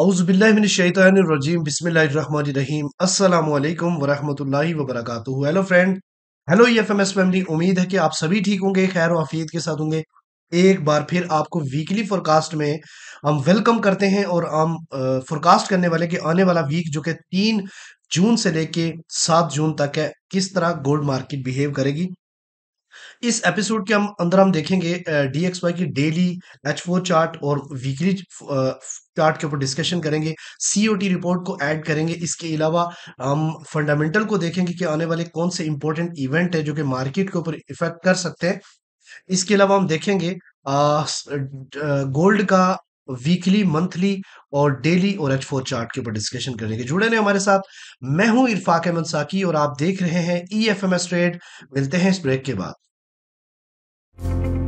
अउज़बिल्लिमिनशैतरजीम बिसमीम अल्लाम वरहमल वबरक hello friend hello F M S family उम्मीद है कि आप सभी ठीक होंगे खैर वाफियत के साथ होंगे एक बार फिर आपको वीकली फोरकास्ट में हम वेलकम करते हैं और हम फोरकास्ट करने वाले कि आने वाला वीक जो कि तीन जून से लेके सात जून तक है किस तरह गोल्ड मार्केट बिहेव करेगी इस एपिसोड के हम अंदर हम देखेंगे डी एक्स वाई की डेली एच फोर चार्ट और वीकली चार्ट के ऊपर डिस्कशन करेंगे सीओटी रिपोर्ट को ऐड करेंगे इसके अलावा हम फंडामेंटल को देखेंगे कि आने वाले कौन से इंपॉर्टेंट इवेंट है जो कि मार्केट के ऊपर इफेक्ट कर सकते हैं इसके अलावा हम देखेंगे गोल्ड का वीकली मंथली और डेली और एच फोर चार्ट के ऊपर डिस्कशन करेंगे जुड़े रहे हमारे साथ मैं हूं इरफाक अहमद साकी और आप देख रहे हैं E F M S trade मिलते हैं इस ब्रेक के बाद वेलकम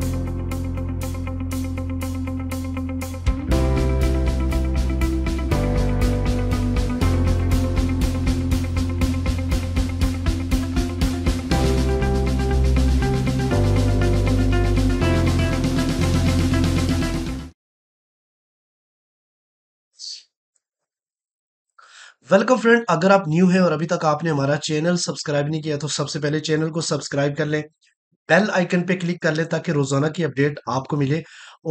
फ्रेंड अगर आप न्यू हैं और अभी तक आपने हमारा चैनल सब्सक्राइब नहीं किया तो सबसे पहले चैनल को सब्सक्राइब कर लें बेल आइकन पे क्लिक कर ले ताकि रोजाना की अपडेट आपको मिले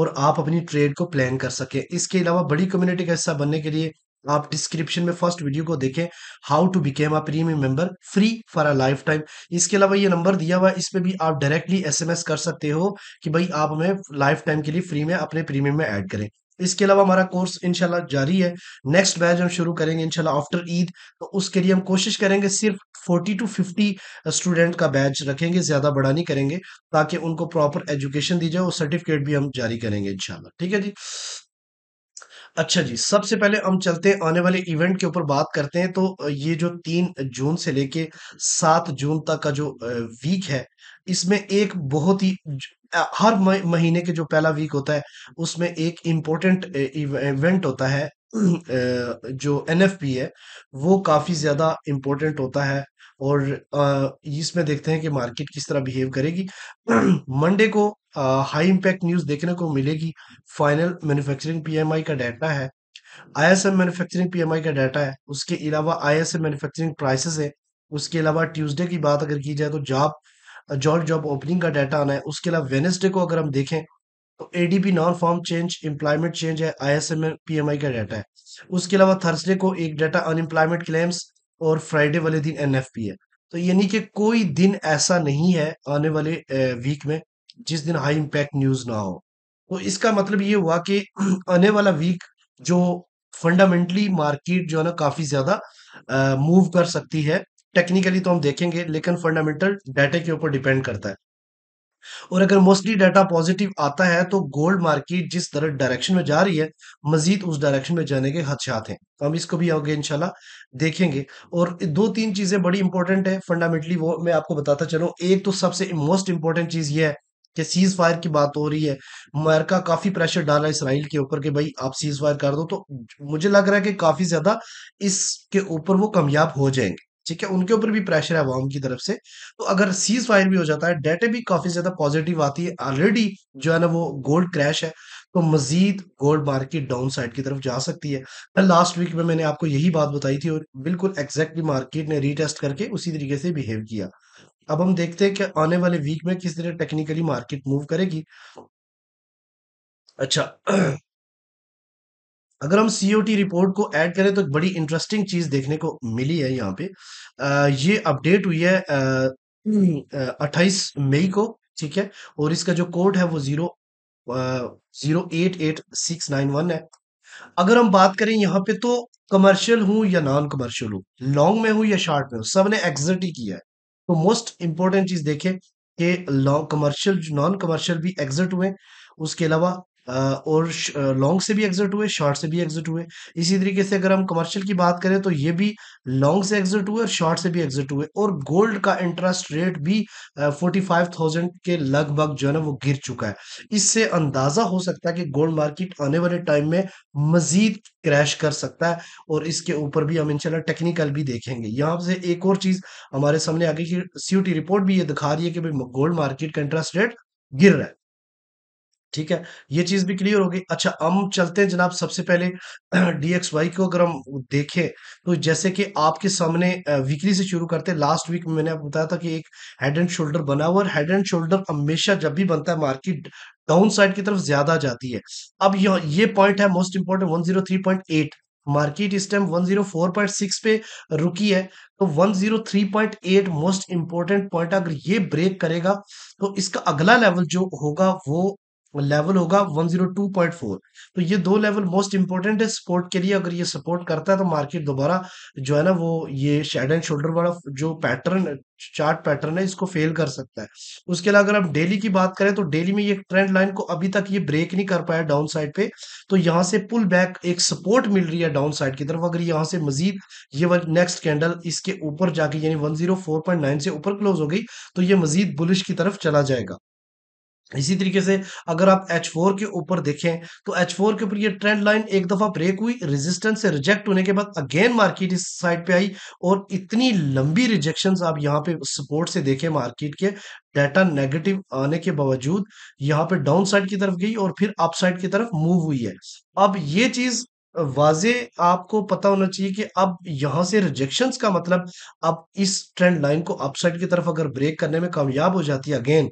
और आप अपनी ट्रेड को प्लान कर सके इसके अलावा बड़ी कम्युनिटी का हिस्सा बनने के लिए आप डिस्क्रिप्शन में फर्स्ट वीडियो को देखें how to become a premium member free for a lifetime इसके अलावा ये नंबर दिया हुआ है इस पर भी आप डायरेक्टली एसएमएस कर सकते हो कि भाई आप हमें लाइफ टाइम के लिए फ्री में अपने प्रीमियम में ऐड करें इसके अलावा हमारा कोर्स इनशाला जारी है नेक्स्ट बैच हम शुरू करेंगे इनशाला आफ्टर ईद तो उसके लिए हम कोशिश करेंगे सिर्फ 40 टू 50 स्टूडेंट का बैच रखेंगे ज़्यादा बड़ा नहीं करेंगे ताकि उनको प्रॉपर एजुकेशन दी जाए और सर्टिफिकेट भी हम जारी करेंगे इनशाला ठीक है जी अच्छा जी सबसे पहले हम चलते हैं आने वाले इवेंट के ऊपर बात करते हैं तो uh, ये जो तीन जून से लेके सात जून तक का जो वीक uh, है इसमें एक बहुत ही हर महीने के जो पहला वीक होता है उसमें एक इम्पोर्टेंट इवेंट होता है जो एन है वो काफ़ी ज़्यादा इम्पोर्टेंट होता है और इसमें देखते हैं कि मार्केट किस तरह बिहेव करेगी मंडे को हाई इम्पैक्ट न्यूज़ देखने को मिलेगी फाइनल मैन्युफैक्चरिंग पीएमआई का डाटा है आईएसएम मैन्युफैक्चरिंग पीएमआई का डाटा है उसके अलावा आईएसएम मैन्युफैक्चरिंग प्राइसेस है उसके अलावा ट्यूसडे की बात अगर की जाए तो जॉब जॉब जॉब ओपनिंग का डाटा आना है उसके अलावा वेनेसडे को अगर हम देखें तो ADP non farm change employment change है आई एस एम पीएमआई का डाटा है उसके अलावा थर्सडे को एक डाटा अनएम्प्लॉयमेंट क्लेम्स और फ्राइडे वाले दिन एनएफपी है तो यानी कि कोई दिन ऐसा नहीं है आने वाले वीक में जिस दिन हाई इम्पैक्ट न्यूज ना हो तो इसका मतलब ये हुआ कि आने वाला वीक जो फंडामेंटली मार्केट जो है ना काफी ज्यादा मूव कर सकती है टेक्निकली तो हम देखेंगे लेकिन फंडामेंटल डाटा के ऊपर डिपेंड करता है और अगर मोस्टली डाटा पॉजिटिव आता है तो गोल्ड मार्केट जिस तरह डायरेक्शन में जा रही है मजीद उस डायरेक्शन में जाने के खदशात हैं तो हम इसको भी आगे इनशाला देखेंगे और दो तीन चीज़ें बड़ी इंपॉर्टेंट है फंडामेंटली वो मैं आपको बताता चलूँ एक तो सबसे मोस्ट इंपॉर्टेंट चीज़ ये है कि सीज फायर की बात हो रही है अमेरिका काफी प्रेशर डाला इसराइल के ऊपर कि भाई आप सीज फायर कर दो तो मुझे लग रहा है कि काफी ज्यादा इसके ऊपर वो कामयाब हो जाएंगे ठीक है उनके ऊपर भी प्रेशर है वॉम की तरफ से तो अगर सीज फायर भी हो जाता है डेटे भी काफी ज्यादा पॉजिटिव आती है ऑलरेडी जो है ना वो गोल्ड क्रैश है तो मजीद गोल्ड मार्केट डाउन साइड की तरफ जा सकती है कल लास्ट वीक में मैंने आपको यही बात बताई थी और बिल्कुल एग्जैक्टली मार्केट ने रीटेस्ट करके उसी तरीके से बिहेव किया अब हम देखते हैं कि आने वाले वीक में किस तरह टेक्निकली मार्केट मूव करेगी अच्छा अगर हम टी रिपोर्ट को ऐड करें तो बड़ी इंटरेस्टिंग चीज़ देखने को मिली है यहाँ पे आ, ये अपडेट हुई है हम्म। अट्ठाईस मई को ठीक है और इसका जो कोड है वो zero zero eight eight six nine one है अगर हम बात करें यहाँ पे तो कमर्शियल हूं या नॉन कमर्शियल हूं लॉन्ग में हूँ या शॉर्ट में हूँ सब ने एग्जिट ही किया है तो मोस्ट इंपॉर्टेंट चीज़ देखें कि लॉन्ग कमर्शियल नॉन कमर्शियल भी एग्जिट हुए उसके अलावा और लॉन्ग से भी एग्जिट हुए शॉर्ट से भी एग्जिट हुए इसी तरीके से अगर हम कमर्शियल की बात करें तो ये भी लॉन्ग से एग्जिट हुए और शॉर्ट से भी एग्जिट हुए और गोल्ड का इंटरेस्ट रेट भी फोर्टी फाइव थाउजेंड के लगभग जो है ना वो गिर चुका है इससे अंदाजा हो सकता है कि गोल्ड मार्केट आने वाले टाइम में मजीद क्रैश कर सकता है और इसके ऊपर भी हम इंशाल्लाह टेक्निकल भी देखेंगे यहाँ से एक और चीज हमारे सामने आ गई कि सीयूटी रिपोर्ट भी ये दिखा रही है कि भाई गोल्ड मार्केट का इंटरेस्ट रेट गिर रहा है ठीक है ये चीज भी क्लियर हो गई अच्छा हम चलते हैं जनाब सबसे पहले डी एक्स वाई को अगर हम देखें तो जैसे कि आपके सामने वीकली से शुरू करते हैं लास्ट वीक मैंने आपको बताया था कि एक हेड एंड शोल्डर बना हुआ और हेड एंड शोल्डर हमेशा जब भी बनता है मार्केट डाउन साइड की तरफ ज्यादा जाती है अब ये पॉइंट है most important one zero three point eight market इस टाइम 104.6 पे रुकी है तो 103.8 मोस्ट इंपॉर्टेंट पॉइंट अगर ये ब्रेक करेगा तो इसका अगला लेवल जो होगा वो लेवल होगा 102.4 तो ये दो लेवल मोस्ट इंपॉर्टेंट है सपोर्ट के लिए अगर ये सपोर्ट करता है तो मार्केट दोबारा जो है ना वो ये शेड एंड शोल्डर वाला जो पैटर्न चार्ट पैटर्न है इसको फेल कर सकता है उसके अलावा अगर आप डेली की बात करें तो डेली में ये ट्रेंड लाइन को अभी तक ये ब्रेक नहीं कर पाया डाउन साइड पे तो यहाँ से पुल बैक एक सपोर्ट मिल रही है डाउन साइड की तरफ अगर यहाँ से मजीद ये नेक्स्ट कैंडल इसके ऊपर जाके यानी वन से ऊपर क्लोज हो गई तो ये मजीद बुलिश की तरफ चला जाएगा इसी तरीके से अगर आप H4 के ऊपर देखें तो H4 के ऊपर ये ट्रेंड लाइन एक दफा ब्रेक हुई रेजिस्टेंस से रिजेक्ट होने के बाद अगेन मार्केट इस साइड पे आई और इतनी लंबी रिजेक्शन आप यहाँ पे सपोर्ट से देखें मार्केट के डाटा नेगेटिव आने के बावजूद यहाँ पे डाउन साइड की तरफ गई और फिर अप साइड की तरफ मूव हुई है अब ये चीज वाजे आपको पता होना चाहिए कि अब यहां से रिजेक्शंस का मतलब अब इस ट्रेंड लाइन को अपसाइड की तरफ अगर ब्रेक करने में कामयाब हो जाती है अगेन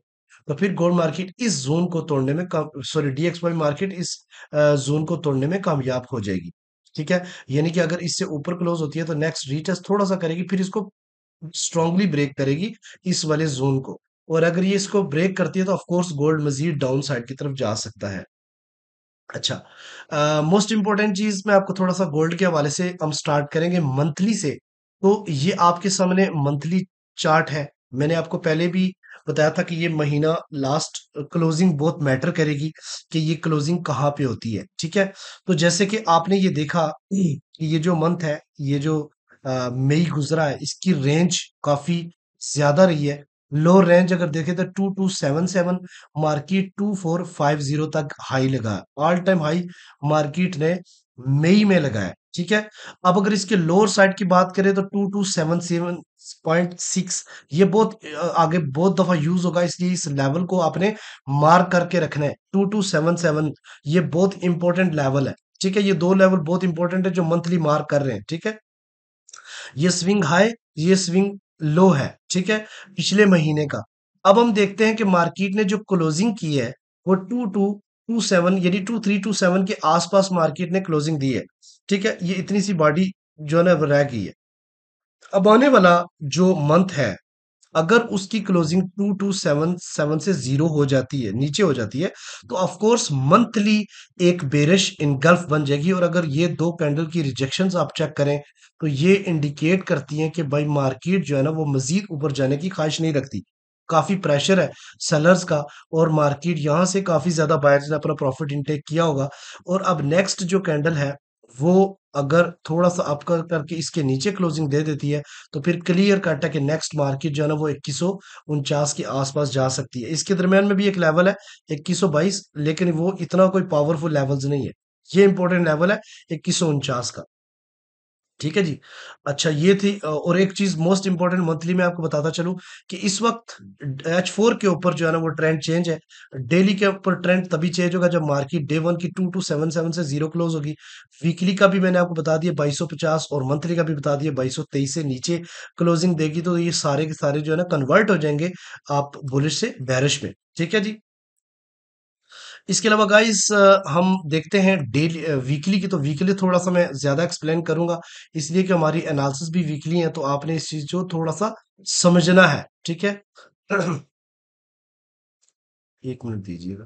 तो फिर गोल्ड मार्केट इस जोन को तोड़ने में सॉरी डीएक्स वाई मार्केट इस जोन को तोड़ने में कामयाब हो जाएगी ठीक है यानी कि अगर इससे ऊपर क्लोज होती है तो नेक्स्ट रीटेस्ट थोड़ा सा करेगी फिर इसको स्ट्रांगली ब्रेक करेगी इस वाले जोन को और अगर ये इसको ब्रेक करती है तो ऑफकोर्स गोल्ड मजीद डाउन साइड की तरफ जा सकता है अच्छा मोस्ट इंपॉर्टेंट चीज मैं आपको थोड़ा सा गोल्ड के हवाले से हम स्टार्ट करेंगे मंथली से तो ये आपके सामने मंथली चार्ट है मैंने आपको पहले भी बताया था कि ये महीना लास्ट क्लोजिंग बहुत मैटर करेगी कि ये क्लोजिंग कहाँ पे होती है ठीक है तो जैसे कि आपने ये देखा कि ये जो मंथ है ये जो मई गुजरा है इसकी रेंज काफी ज्यादा रही है लो रेंज अगर देखें तो two two seven seven market two four five zero तक हाई लगा ऑल टाइम हाई मार्केट ने मई में लगाया ठीक है अब अगर इसके लोअर साइड की बात करें तो two two seven seven point six ये बहुत आगे बहुत दफा यूज होगा इसलिए इस लेवल को आपने मार्क करके रखना है टू टू सेवन सेवन ये बहुत इंपॉर्टेंट लेवल है ठीक है ये दो लेवल बहुत इंपॉर्टेंट है जो मंथली मार्क कर रहे हैं ठीक है ये स्विंग हाई ये स्विंग लो है ठीक है पिछले महीने का अब हम देखते हैं कि मार्केट ने जो क्लोजिंग की है वो टू टू टू सेवन यानी टू थ्री टू सेवन के आसपास मार्केट ने क्लोजिंग दी है ठीक है ये इतनी सी बॉडी जो है ना रह गई है अब आने वाला जो मंथ है अगर उसकी closing two two seven seven से जीरो हो जाती है नीचे हो जाती है तो ऑफकोर्स मंथली एक बेरिश इनगल्फ बन जाएगी और अगर ये दो कैंडल की रिजेक्शन आप चेक करें तो ये इंडिकेट करती हैं कि भाई मार्केट जो है ना वो मजीद ऊपर जाने की ख्वाहिश नहीं रखती काफ़ी प्रेशर है सेलर्स का और मार्केट यहाँ से काफ़ी ज़्यादा बायर्स ने अपना प्रॉफिट इनटेक किया होगा और अब नेक्स्ट जो कैंडल है वो अगर थोड़ा सा अप कर करके इसके नीचे क्लोजिंग दे देती है तो फिर क्लियर कट है कि नेक्स्ट मार्केट जो है ना वो इक्कीस उनचास के आसपास जा सकती है इसके दरमियान में भी एक लेवल है इक्कीस बाईस लेकिन वो इतना कोई पावरफुल लेवल्स नहीं है ये इंपॉर्टेंट लेवल है इक्कीस उनचास का ठीक है जी अच्छा ये थी और एक चीज मोस्ट इंपॉर्टेंट मंथली में आपको बताता चलूं कि इस वक्त एच फोर के ऊपर जो है ना वो ट्रेंड चेंज है डेली के ऊपर ट्रेंड तभी चेंज होगा जब मार्केट डे वन की टू टू सेवन सेवन से जीरो क्लोज होगी वीकली का भी मैंने आपको बता दिया बाईस पचास और मंथली का भी बता दिया बाईस तेईस से नीचे क्लोजिंग देगी तो ये सारे के सारे जो है ना कन्वर्ट हो जाएंगे आप बुलिश से बैरिश में ठीक है जी इसके अलावा गाइस हम देखते हैं डेली वीकली की तो वीकली थोड़ा सा मैं ज़्यादा एक्सप्लेन करूंगा इसलिए कि हमारी एनालिसिस भी वीकली है तो आपने इस चीज़ को थोड़ा सा समझना है ठीक है एक मिनट दीजिएगा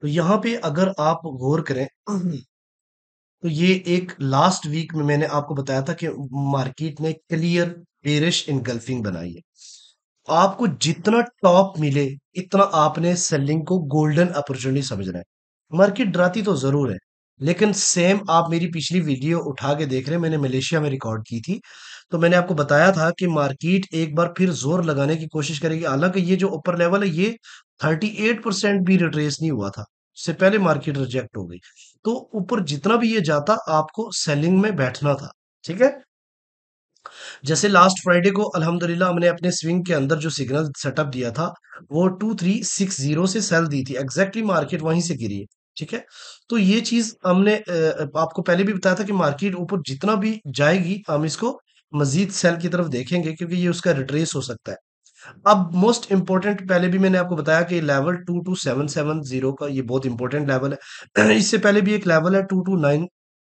तो यहाँ पे अगर आप गौर करें तो ये एक लास्ट वीक में मैंने आपको बताया था कि मार्केट ने क्लियर पेरिश इन गल्फिंग बनाई है आपको जितना टॉप मिले इतना आपने सेलिंग को गोल्डन अपॉर्चुनिटी समझना है मार्केट डराती तो जरूर है लेकिन सेम आप मेरी पिछली वीडियो उठा के देख रहे हैं मैंने मलेशिया में रिकॉर्ड की थी तो मैंने आपको बताया था कि मार्केट एक बार फिर जोर लगाने की कोशिश करेगी हालांकि ये जो ऊपर लेवल है ये 38 परसेंट भी रिट्रेस नहीं हुआ था उससे पहले मार्केट रिजेक्ट हो गई तो ऊपर जितना भी ये जाता आपको सेलिंग में बैठना था ठीक है जैसे लास्ट फ्राइडे को अल्हम्दुलिल्लाह हमने अपने स्विंग के अंदर जो सिग्नल सेटअप दिया था वो टू थ्री सिक्स जीरो से सेल दी थी एग्जैक्टली मार्केट वहीं से गिरी है ठीक है तो ये चीज हमने आपको पहले भी बताया था कि मार्केट ऊपर जितना भी जाएगी हम इसको मजीद सेल की तरफ देखेंगे क्योंकि ये उसका रिट्रेस हो सकता है अब मोस्ट इंपॉर्टेंट पहले भी मैंने आपको बताया कि level two two seven seven zero का ये बहुत इंपॉर्टेंट लेवल है इससे पहले भी एक लेवल है टू टू नाइन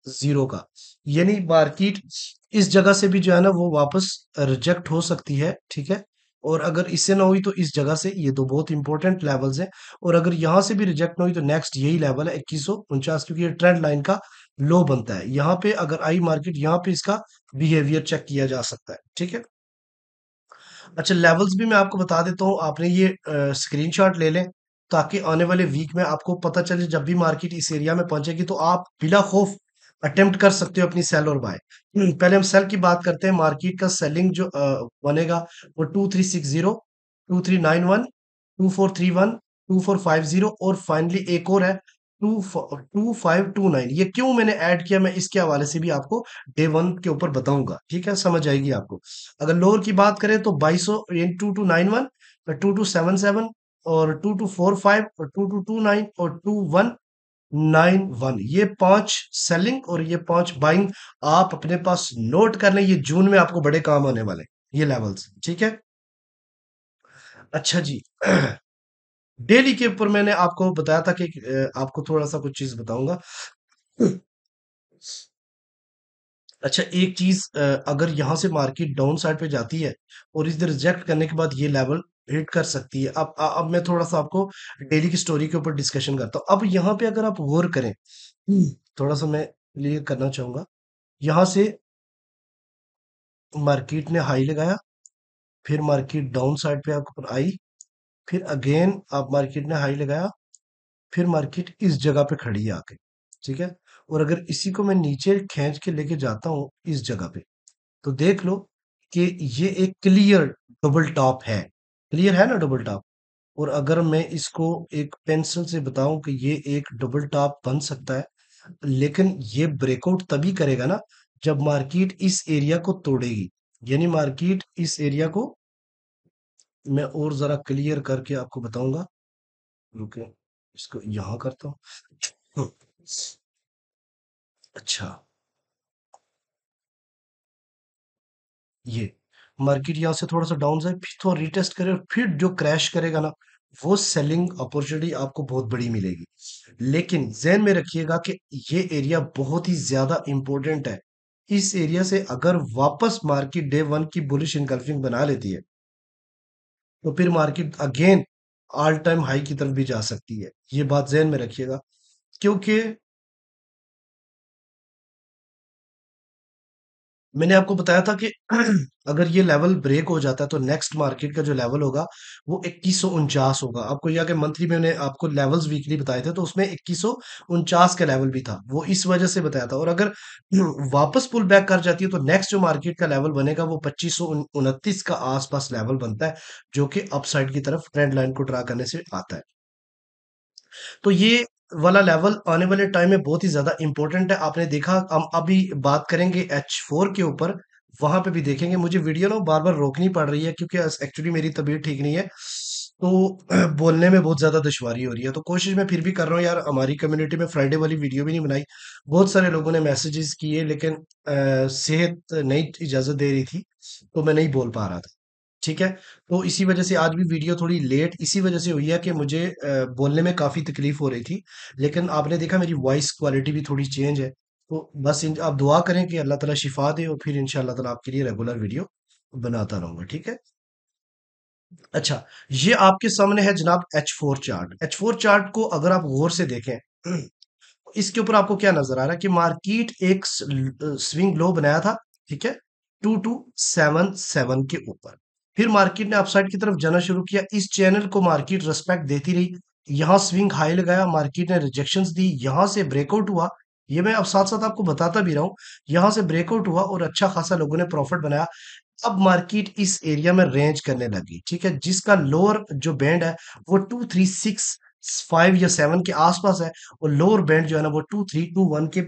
जीरो का यानी मार्केट इस जगह से भी जो है ना वो वापस रिजेक्ट हो सकती है ठीक है और अगर इससे ना हुई तो इस जगह से ये दो बहुत इंपॉर्टेंट लेवल्स हैं और अगर यहां से भी रिजेक्ट ना हुई तो नेक्स्ट यही लेवल है इक्कीस क्योंकि ये ट्रेंड लाइन का लो बनता है यहाँ पे अगर आई मार्केट यहाँ पे इसका बिहेवियर चेक किया जा सकता है ठीक है अच्छा लेवल्स भी मैं आपको बता देता हूँ आपने ये स्क्रीनशॉट ले लें ताकि आने वाले वीक में आपको पता चले जब भी मार्केट इस एरिया में पहुंचेगी तो आप बिला खौफ अटेम्प्ट कर सकते हो अपनी सेल और बाय हम्म, पहले हम सेल की बात करते हैं मार्केट का सेलिंग जो बनेगा वो two three six zero two three nine one two four three one two four five zero और फाइनली एक और है two two five two nine ये क्यों मैंने ऐड किया मैं इसके हवाले से भी आपको डे वन के ऊपर बताऊंगा ठीक है समझ आएगी आपको अगर लोअर की बात करें तो बाईस two two nine one two two seven seven और टू टू फोर फाइव और टू टू टू नाइन और टू वन नाइन वन ये पांच सेलिंग और ये पांच बाइंग आप अपने पास नोट कर लें ये जून में आपको बड़े काम आने वाले ये लेवल्स ठीक है अच्छा जी डेली के ऊपर मैंने आपको बताया था कि आपको थोड़ा सा कुछ चीज बताऊंगा अच्छा एक चीज अगर यहां से मार्केट डाउन साइड पे जाती है और इधर रिजेक्ट करने के बाद ये लेवल हिट कर सकती है अब अब मैं थोड़ा सा आपको डेली की स्टोरी के ऊपर डिस्कशन करता हूँ अब यहाँ पे अगर आप गौर करें हम्म, थोड़ा सा मैं लिए करना चाहूंगा यहाँ से मार्केट ने हाई लगाया फिर मार्केट डाउन साइड पे आपको आई फिर अगेन आप मार्केट ने हाई लगाया फिर मार्केट इस जगह पे खड़ी है आके ठीक है और अगर इसी को मैं नीचे खींच के लेके जाता हूँ इस जगह पे तो देख लो कि ये एक क्लियर डबल टॉप है क्लियर है ना डबल टॉप और अगर मैं इसको एक पेंसिल से बताऊं कि ये एक डबल टॉप बन सकता है लेकिन ये ब्रेकआउट तभी करेगा ना जब मार्केट इस एरिया को तोड़ेगी यानी मार्केट इस एरिया को मैं और जरा क्लियर करके आपको बताऊंगा रुके इसको यहां करता हूं अच्छा ये मार्केट यहाँ से थोड़ा सा डाउन जाए फिर थोड़ा रिटेस्ट करे और फिर जो क्रैश करेगा ना वो सेलिंग अपॉर्चुनिटी आपको बहुत बड़ी मिलेगी लेकिन जहन में रखिएगा कि ये एरिया बहुत ही ज्यादा इंपॉर्टेंट है इस एरिया से अगर वापस मार्केट डे वन की बुलिश इनकल्फिंग बना लेती है तो फिर market again all time high की तरफ भी जा सकती है ये बात जहन में रखिएगा क्योंकि मैंने आपको बताया था कि अगर ये लेवल ब्रेक हो जाता है तो नेक्स्ट मार्केट का जो लेवल होगा वो इक्कीस होगा आपको यह कि मंथली में मैंने आपको लेवल्स वीकली बताए थे तो उसमें इक्कीस का लेवल भी था वो इस वजह से बताया था और अगर वापस पुल बैक कर जाती है तो नेक्स्ट जो मार्केट का लेवल बनेगा वो पच्चीस का आसपास लेवल बनता है जो कि अपसाइड की तरफ ट्रेंड लाइन को ड्रा करने से आता है तो ये वाला लेवल आने वाले टाइम में बहुत ही ज़्यादा इंपॉर्टेंट है आपने देखा हम अभी बात करेंगे एच फोर के ऊपर वहाँ पे भी देखेंगे मुझे वीडियो ना बार बार रोकनी पड़ रही है क्योंकि एक्चुअली मेरी तबीयत ठीक नहीं है तो बोलने में बहुत ज़्यादा दुशारी हो रही है तो कोशिश मैं फिर भी कर रहा हूँ यार हमारी कम्युनिटी में फ्राइडे वाली वीडियो भी नहीं बनाई बहुत सारे लोगों ने मैसेजेस किए लेकिन सेहत नहीं इजाज़त दे रही थी तो मैं नहीं बोल पा रहा था ठीक है तो इसी वजह से आज भी वीडियो थोड़ी लेट इसी वजह से हुई है कि मुझे बोलने में काफ़ी तकलीफ हो रही थी लेकिन आपने देखा मेरी वॉइस क्वालिटी भी थोड़ी चेंज है तो बस आप दुआ करें कि अल्लाह ताला शिफा दे और फिर इन तला आपके लिए रेगुलर वीडियो बनाता रहूँगा ठीक है अच्छा ये आपके सामने है जनाब H four chart H four chart को अगर आप गौर से देखें तो इसके ऊपर आपको क्या नजर आ रहा है कि मार्किट एक स्विंग लो बनाया था ठीक है टू टू सेवन सेवन के ऊपर फिर मार्केट ने अपसाइड की तरफ जाना शुरू किया इस चैनल को मार्केट रेस्पेक्ट देती रही यहाँ स्विंग हाई लगाया मार्केट ने रिजेक्शन दी यहाँ से ब्रेकआउट हुआ ये मैं अब साथ साथ आपको बताता भी रहा हूँ यहाँ से ब्रेकआउट हुआ और अच्छा खासा लोगों ने प्रॉफिट बनाया अब मार्केट इस एरिया में रेंज करने लगी ठीक है जिसका लोअर जो बैंड है वो टू थ्री सिक्स फाइव या सेवन के आसपास है और लोअर बैंड जो है ना वो टू थ्री टू वन के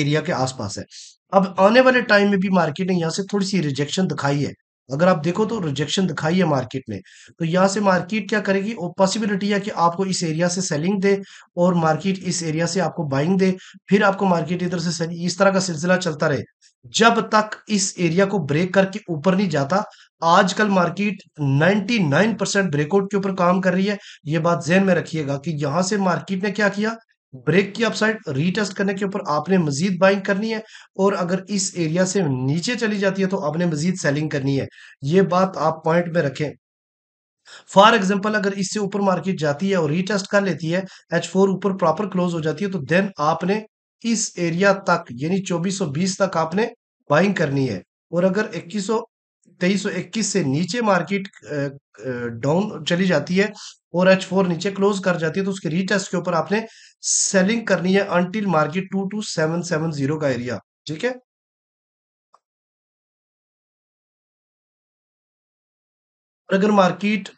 एरिया के आसपास है अब आने वाले टाइम में भी मार्केट ने यहाँ से थोड़ी सी रिजेक्शन दिखाई है अगर आप देखो तो रिजेक्शन दिखाई है मार्केट ने तो यहाँ से मार्केट क्या करेगी और पॉसिबिलिटी है कि आपको इस एरिया से सेलिंग दे और मार्केट इस एरिया से आपको बाइंग दे फिर आपको मार्केट इधर से इस तरह का सिलसिला चलता रहे जब तक इस एरिया को ब्रेक करके ऊपर नहीं जाता आजकल मार्केट 99 परसेंट ब्रेकआउट के ऊपर काम कर रही है ये बात जहन में रखिएगा कि यहां से मार्केट ने क्या किया ब्रेक की अपसाइड रीटेस्ट करने के ऊपर आपने मजीद बाइंग करनी है और अगर इस एरिया से नीचे चली जाती है तो आपने मजीद सेलिंग करनी है ये बात आप पॉइंट में रखें फॉर एग्जाम्पल अगर इससे ऊपर मार्केट जाती है और रीटेस्ट कर लेती है एच फोर ऊपर प्रॉपर क्लोज हो जाती है तो देन आपने इस एरिया तक यानी 2420 तक आपने बाइंग करनी है और अगर इक्कीस सौ तेईस से नीचे मार्केट डाउन चली जाती है और एच फोर नीचे क्लोज कर जाती है तो उसके रीटेस्ट के ऊपर आपने सेलिंग करनी है until market two two seven seven zero का एरिया ठीक है अगर market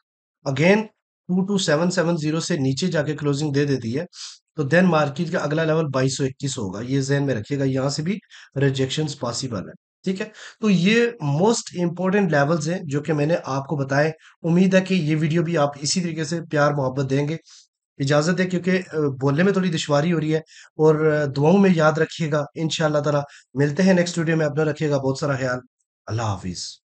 again two two seven seven zero से नीचे जाके क्लोजिंग दे देती है तो देन मार्केट का अगला लेवल बाईस सौ इक्कीस होगा ये जहन में रखिएगा यहाँ से भी रिजेक्शन पॉसिबल है ठीक है तो ये मोस्ट इंपॉर्टेंट लेवल्स हैं जो कि मैंने आपको बताए उम्मीद है कि ये वीडियो भी आप इसी तरीके से प्यार मोहब्बत देंगे इजाज़त है क्योंकि बोलने में थोड़ी दुश्वारी हो रही है और दुआओं में याद रखिएगा इन ताला मिलते हैं नेक्स्ट वीडियो में अपना रखिएगा बहुत सारा ख्याल अल्लाह हाफिज़